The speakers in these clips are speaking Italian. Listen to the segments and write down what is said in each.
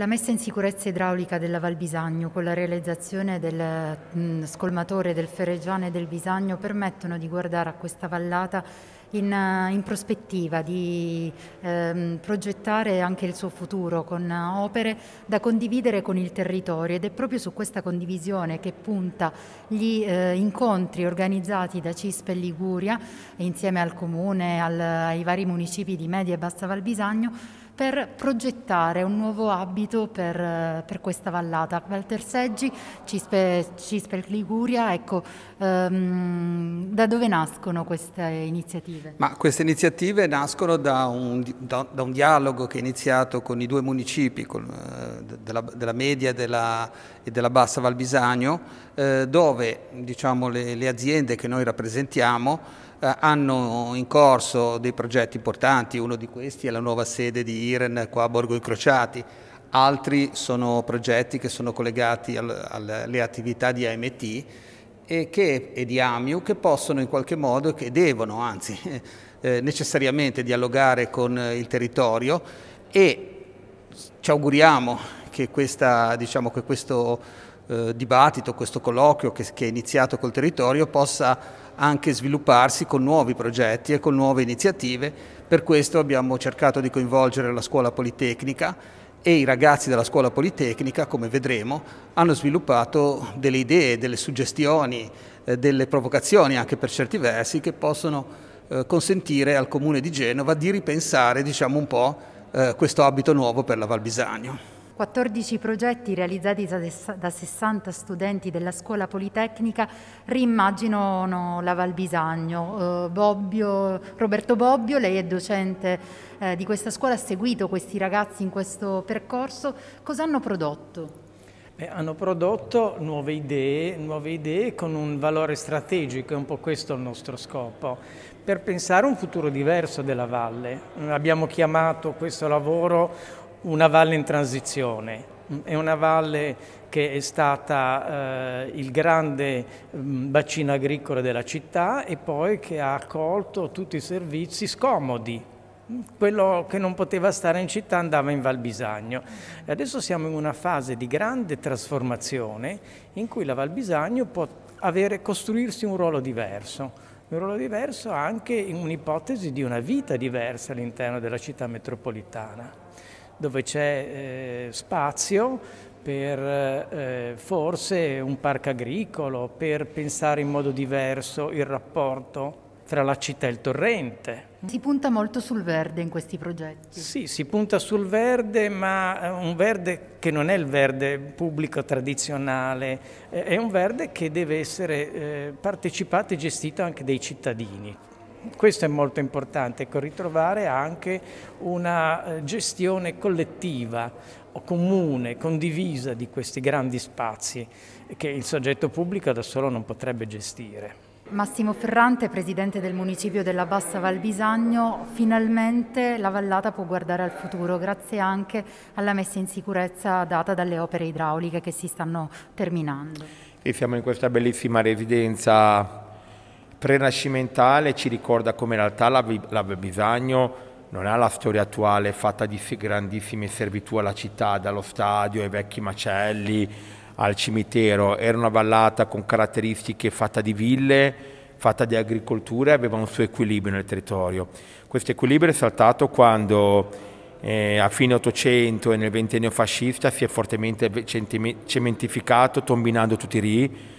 La messa in sicurezza idraulica della Val Bisagno con la realizzazione del mh, scolmatore del Ferreggiano e del Bisagno permettono di guardare a questa vallata in, eh, in prospettiva, di ehm, progettare anche il suo futuro con opere da condividere con il territorio ed è proprio su questa condivisione che punta gli eh, incontri organizzati da CISP e Liguria insieme al Comune, al, ai vari municipi di Media e Bassa Val Bisagno per progettare un nuovo abito per, per questa vallata. Walter Seggi, Cispe, Cispel Liguria, ecco, ehm, da dove nascono queste iniziative? Ma queste iniziative nascono da un, da, da un dialogo che è iniziato con i due municipi, con, eh, della, della, media della, e della bassa Val eh, dove diciamo, le, le aziende che noi rappresentiamo eh, hanno in corso dei progetti importanti, uno di questi è la nuova sede di IREN qua a Borgo Incrociati, altri sono progetti che sono collegati alle attività di AMT e, che, e, di AMIU che possono in qualche modo, che devono anzi eh, necessariamente dialogare con eh, il territorio e ci auguriamo che, questa, diciamo, che questo eh, dibattito, questo colloquio che, che, è iniziato col territorio possa anche svilupparsi con nuovi progetti e con nuove iniziative. Per questo abbiamo cercato di coinvolgere la scuola Politecnica e i ragazzi della scuola Politecnica, come vedremo, hanno sviluppato delle idee, delle suggestioni, eh, delle provocazioni anche per certi versi che possono eh, consentire al Comune di Genova di ripensare diciamo, un po' eh, questo abito nuovo per la Val Bisagno. 14 progetti realizzati da 60 studenti della Scuola Politecnica rimmaginano la Val Bisagno. Eh, Bobbio, Roberto Bobbio, lei è docente eh, di questa scuola, ha seguito questi ragazzi in questo percorso. Cosa hanno prodotto? Eh, hanno prodotto nuove idee, nuove idee con un valore strategico, è un po' questo il nostro scopo, per pensare a un futuro diverso della valle. Abbiamo chiamato questo lavoro una valle in transizione, è una valle che è stata eh, il grande mm, bacino agricolo della città e poi che ha accolto tutti i servizi scomodi. Quello che non poteva stare in città andava in Val Bisagno. adesso siamo in una fase di grande trasformazione in cui la Val Bisagno può avere, costruirsi un ruolo diverso un ruolo diverso anche in un'ipotesi di una vita diversa all'interno della città metropolitana dove c'è eh, spazio per eh, forse un parco agricolo, per pensare in modo diverso il rapporto tra la città e il torrente. Si punta molto sul verde in questi progetti. Sì, si punta sul verde, ma eh, un verde che non è il verde pubblico tradizionale, è un verde che deve essere eh, partecipato e gestito anche dai cittadini. Questo è molto importante, ecco, ritrovare anche una eh, gestione collettiva o comune, condivisa di questi grandi spazi che il soggetto pubblico da solo non potrebbe gestire. Massimo Ferrante, presidente del municipio della Bassa Val Bisagno, finalmente la vallata può guardare al futuro grazie anche alla messa in sicurezza data dalle opere idrauliche che si stanno terminando. E siamo in questa bellissima residenza prenascimentale ci ricorda come in realtà l'Abbebisagno non ha la storia attuale fatta di grandissime servitù alla città, dallo stadio ai vecchi macelli, al cimitero. Era una vallata con caratteristiche fatta di ville, fatta di agricoltura e aveva un suo equilibrio nel territorio. Questo equilibrio è saltato quando eh, a fine Ottocento e nel ventennio fascista si è fortemente cementificato, tombinando tutti i rii,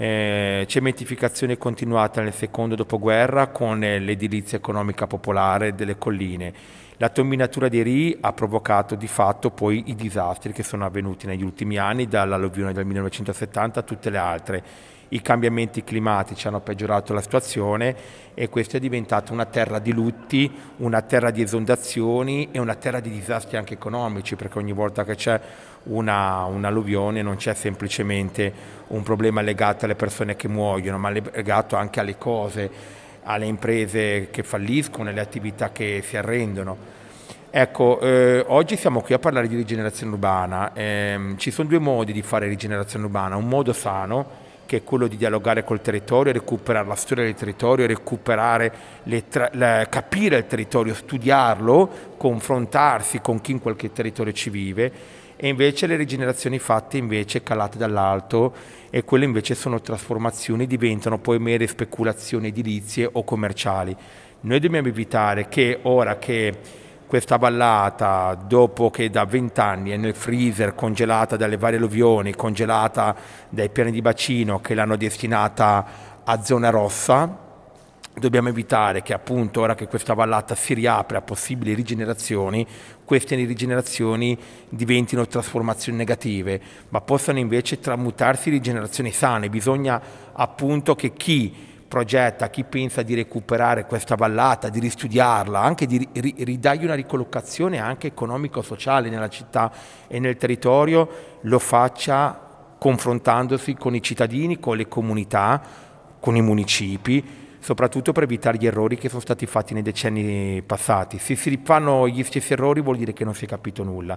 eh, cementificazione continuata nel secondo dopoguerra con eh, l'edilizia economica popolare delle colline. La tombinatura di Ri ha provocato di fatto poi i disastri che sono avvenuti negli ultimi anni, dall'alluvione del 1970 a tutte le altre. I cambiamenti climatici hanno peggiorato la situazione e questa è diventata una terra di lutti, una terra di esondazioni e una terra di disastri anche economici, perché ogni volta che c'è una, un'alluvione, non c'è semplicemente un problema legato alle persone che muoiono, ma legato anche alle cose, alle imprese che falliscono, alle attività che si arrendono. Ecco, eh, oggi siamo qui a parlare di rigenerazione urbana. Eh, ci sono due modi di fare rigenerazione urbana, un modo sano che è quello di dialogare col territorio, recuperare la storia del territorio, recuperare le tra- le, capire il territorio, studiarlo, confrontarsi con chi in qualche territorio ci vive e invece le rigenerazioni fatte invece calate dall'alto e quelle invece sono trasformazioni, diventano poi mere speculazioni edilizie o commerciali. Noi dobbiamo evitare che ora che questa vallata, dopo che da vent'anni è nel freezer, congelata dalle varie alluvioni, congelata dai piani di bacino che l'hanno destinata a zona rossa, dobbiamo evitare che appunto ora che questa vallata si riapre a possibili rigenerazioni, queste rigenerazioni diventino trasformazioni negative, ma possano invece tramutarsi in rigenerazioni sane. Bisogna appunto che chi progetta, chi pensa di recuperare questa vallata, di ristudiarla, anche di ri- ridargli una ricollocazione anche economico-sociale nella città e nel territorio, lo faccia confrontandosi con i cittadini, con le comunità, con i municipi, soprattutto per evitare gli errori che sono stati fatti nei decenni passati. Se si rifanno gli stessi errori vuol dire che non si è capito nulla.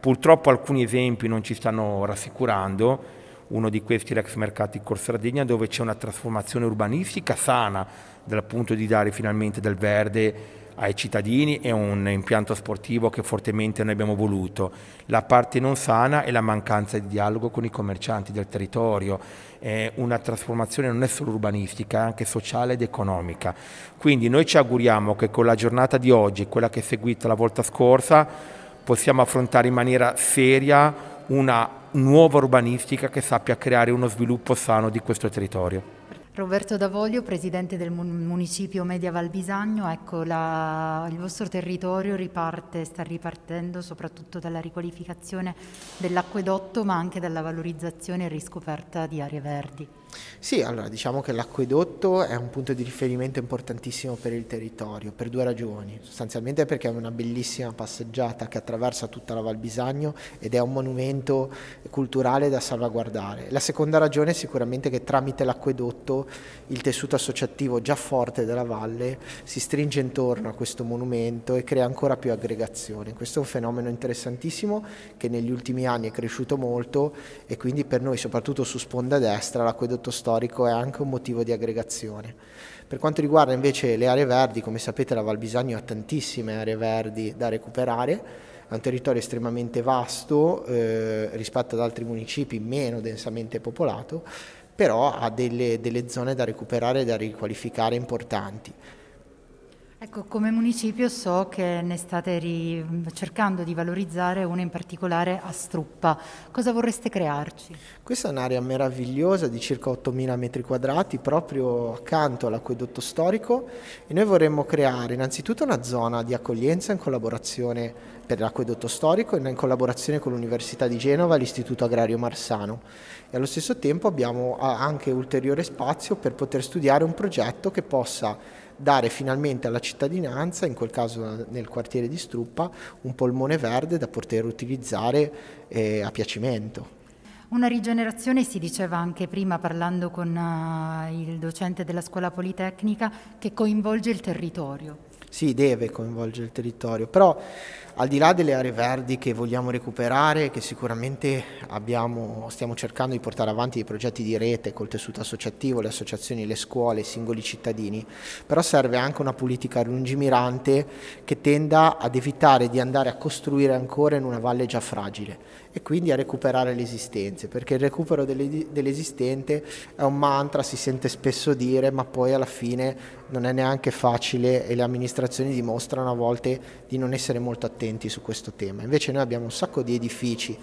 Purtroppo alcuni esempi non ci stanno rassicurando, uno di questi è l'ex mercato di Corsardegna dove c'è una trasformazione urbanistica sana dal punto di dare finalmente del verde ai cittadini è un impianto sportivo che fortemente noi abbiamo voluto. La parte non sana è la mancanza di dialogo con i commercianti del territorio, è una trasformazione non è solo urbanistica, è anche sociale ed economica. Quindi noi ci auguriamo che con la giornata di oggi, quella che è seguita la volta scorsa, possiamo affrontare in maniera seria una nuova urbanistica che sappia creare uno sviluppo sano di questo territorio. Roberto Davoglio, presidente del municipio Media Valbisagno, ecco, la, il vostro territorio riparte, sta ripartendo soprattutto dalla riqualificazione dell'acquedotto ma anche dalla valorizzazione e riscoperta di aree verdi. Sì, allora diciamo che l'acquedotto è un punto di riferimento importantissimo per il territorio, per due ragioni. Sostanzialmente perché è una bellissima passeggiata che attraversa tutta la Val Bisagno ed è un monumento culturale da salvaguardare. La seconda ragione è sicuramente che tramite l'acquedotto il tessuto associativo già forte della valle si stringe intorno a questo monumento e crea ancora più aggregazione. Questo è un fenomeno interessantissimo che negli ultimi anni è cresciuto molto e quindi per noi, soprattutto su sponda destra, l'acquedotto prodotto storico è anche un motivo di aggregazione. Per quanto riguarda invece le aree verdi, come sapete la Val Bisagno ha tantissime aree verdi da recuperare, è un territorio estremamente vasto eh, rispetto ad altri municipi meno densamente popolato, però ha delle, delle zone da recuperare e da riqualificare importanti. Ecco, come municipio so che ne state ri... cercando di valorizzare una in particolare a Struppa. Cosa vorreste crearci? Questa è un'area meravigliosa di circa 8.000 metri quadrati, proprio accanto all'acquedotto storico e noi vorremmo creare innanzitutto una zona di accoglienza in collaborazione per l'acquedotto storico e in collaborazione con l'Università di Genova e l'Istituto Agrario Marsano e allo stesso tempo abbiamo anche ulteriore spazio per poter studiare un progetto che possa dare finalmente alla cittadinanza, in quel caso nel quartiere di Struppa, un polmone verde da poter utilizzare eh, a piacimento. Una rigenerazione, si diceva anche prima parlando con uh, il docente della scuola Politecnica, che coinvolge il territorio. Sì, deve coinvolgere il territorio, però al di là delle aree verdi che vogliamo recuperare, che sicuramente abbiamo, stiamo cercando di portare avanti dei progetti di rete col tessuto associativo, le associazioni, le scuole, i singoli cittadini, però serve anche una politica lungimirante che tenda ad evitare di andare a costruire ancora in una valle già fragile e quindi a recuperare le esistenze, perché il recupero dell'esistente è un mantra, si sente spesso dire, ma poi alla fine non è neanche facile e le amministrazioni dimostrano a volte di non essere molto attenti attenti su questo tema. Invece noi abbiamo un sacco di edifici,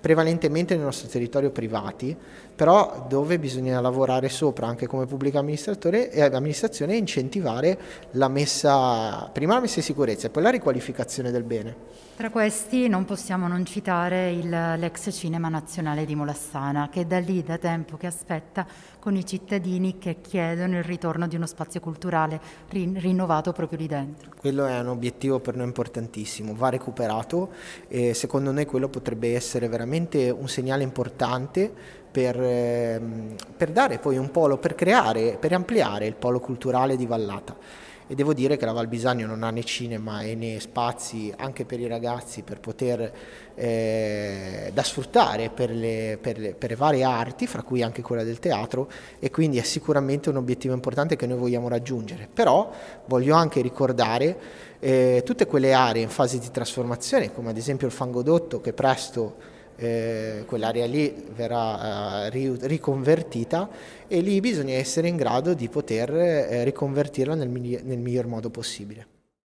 prevalentemente nel nostro territorio privati, però dove bisogna lavorare sopra anche come pubblico amministratore e amministrazione e incentivare la messa, prima la messa in sicurezza e poi la riqualificazione del bene. Tra questi non possiamo non citare il, l'ex cinema nazionale di Molassana che da lì da tempo che aspetta con i cittadini che chiedono il ritorno di uno spazio culturale rin- rinnovato proprio lì dentro. Quello è un obiettivo per noi importantissimo, va recuperato e secondo noi quello potrebbe essere veramente un segnale importante per, ehm, per dare poi un polo, per creare, per ampliare il polo culturale di Vallata e devo dire che la Val Bisagno non ha né cinema e né spazi anche per i ragazzi per poter eh, da sfruttare per le, per, le, per le, varie arti fra cui anche quella del teatro e quindi è sicuramente un obiettivo importante che noi vogliamo raggiungere però voglio anche ricordare eh, tutte quelle aree in fase di trasformazione come ad esempio il fangodotto che presto eh, quell'area lì verrà eh, riconvertita e lì bisogna essere in grado di poter eh, riconvertirla nel, migli- nel miglior modo possibile.